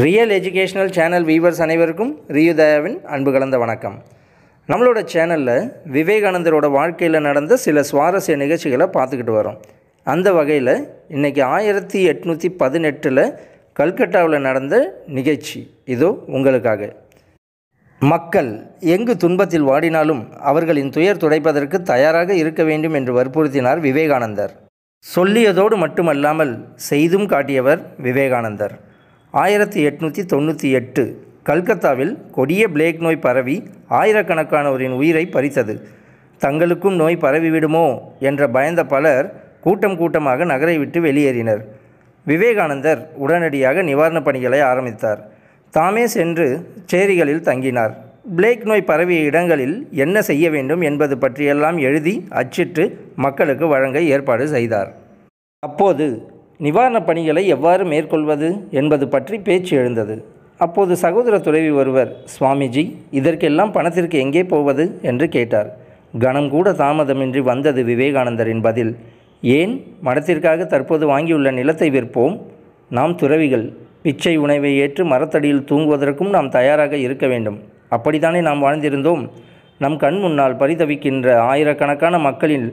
real educational channel viewers அனைவருக்கும் ரியுதயாவின் அன்பு கலந்த வணக்கம் நம்மளோட சேனலில் விவேகானந்தரோட வாழ்க்கையில் நடந்த சில சுவாரஸ்ய நிகழ்ச்சிகளை பார்த்துக்கிட்டு வரோம் அந்த வகையில் இன்றைக்கி ஆயிரத்தி எட்நூற்றி பதினெட்டில் கல்கட்டாவில் நடந்த நிகழ்ச்சி இதோ உங்களுக்காக மக்கள் எங்கு துன்பத்தில் வாடினாலும் அவர்களின் துயர் துடைப்பதற்கு தயாராக இருக்க வேண்டும் என்று வற்புறுத்தினார் விவேகானந்தர் சொல்லியதோடு மட்டுமல்லாமல் செய்தும் காட்டியவர் விவேகானந்தர் ஆயிரத்தி எட்நூற்றி தொண்ணூற்றி எட்டு கல்கத்தாவில் கொடிய பிளேக் நோய் பரவி ஆயிரக்கணக்கானோரின் உயிரை பறித்தது தங்களுக்கும் நோய் பரவிவிடுமோ என்ற பயந்த பலர் கூட்டம் கூட்டமாக நகரை விட்டு வெளியேறினர் விவேகானந்தர் உடனடியாக நிவாரணப் பணிகளை ஆரம்பித்தார் தாமே சென்று சேரிகளில் தங்கினார் பிளேக் நோய் பரவிய இடங்களில் என்ன செய்ய வேண்டும் என்பது பற்றியெல்லாம் எழுதி அச்சிட்டு மக்களுக்கு வழங்க ஏற்பாடு செய்தார் அப்போது நிவாரணப் பணிகளை எவ்வாறு மேற்கொள்வது என்பது பற்றி பேச்சு எழுந்தது அப்போது சகோதர துறவி ஒருவர் சுவாமிஜி இதற்கெல்லாம் பணத்திற்கு எங்கே போவது என்று கேட்டார் கணம் கூட தாமதமின்றி வந்தது விவேகானந்தரின் பதில் ஏன் மடத்திற்காக தற்போது வாங்கியுள்ள நிலத்தை விற்போம் நாம் துறவிகள் பிச்சை உணவை ஏற்று மரத்தடியில் தூங்குவதற்கும் நாம் தயாராக இருக்க வேண்டும் அப்படித்தானே நாம் வாழ்ந்திருந்தோம் நம் கண் முன்னால் பரிதவிக்கின்ற ஆயிரக்கணக்கான மக்களில்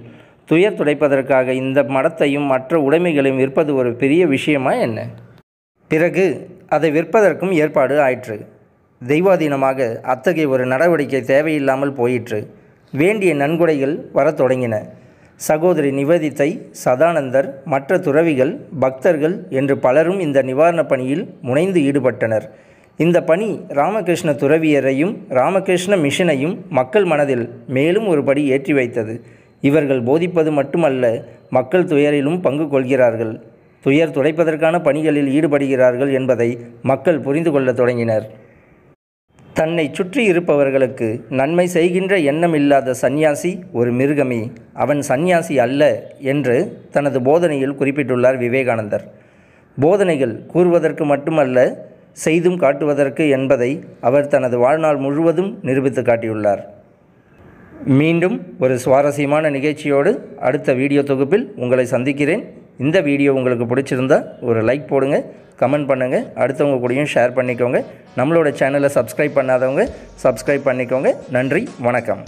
துயர் துடைப்பதற்காக இந்த மடத்தையும் மற்ற உடைமைகளையும் விற்பது ஒரு பெரிய விஷயமா என்ன பிறகு அதை விற்பதற்கும் ஏற்பாடு ஆயிற்று தெய்வாதீனமாக அத்தகைய ஒரு நடவடிக்கை தேவையில்லாமல் போயிற்று வேண்டிய நன்கொடைகள் வரத் தொடங்கின சகோதரி நிவேதித்தை சதானந்தர் மற்ற துறவிகள் பக்தர்கள் என்று பலரும் இந்த நிவாரணப் பணியில் முனைந்து ஈடுபட்டனர் இந்த பணி ராமகிருஷ்ண துறவியரையும் ராமகிருஷ்ண மிஷனையும் மக்கள் மனதில் மேலும் ஒருபடி ஏற்றி வைத்தது இவர்கள் போதிப்பது மட்டுமல்ல மக்கள் துயரிலும் பங்கு கொள்கிறார்கள் துயர் துடைப்பதற்கான பணிகளில் ஈடுபடுகிறார்கள் என்பதை மக்கள் புரிந்து கொள்ள தொடங்கினர் தன்னை சுற்றி இருப்பவர்களுக்கு நன்மை செய்கின்ற எண்ணம் இல்லாத சந்நியாசி ஒரு மிருகமே அவன் சந்நியாசி அல்ல என்று தனது போதனையில் குறிப்பிட்டுள்ளார் விவேகானந்தர் போதனைகள் கூறுவதற்கு மட்டுமல்ல செய்தும் காட்டுவதற்கு என்பதை அவர் தனது வாழ்நாள் முழுவதும் நிரூபித்து காட்டியுள்ளார் மீண்டும் ஒரு சுவாரஸ்யமான நிகழ்ச்சியோடு அடுத்த வீடியோ தொகுப்பில் உங்களை சந்திக்கிறேன் இந்த வீடியோ உங்களுக்கு பிடிச்சிருந்தா ஒரு லைக் போடுங்க கமெண்ட் பண்ணுங்கள் அடுத்தவங்க கூடயும் ஷேர் பண்ணிக்கோங்க நம்மளோட சேனலை சப்ஸ்கிரைப் பண்ணாதவங்க சப்ஸ்கிரைப் பண்ணிக்கோங்க நன்றி வணக்கம்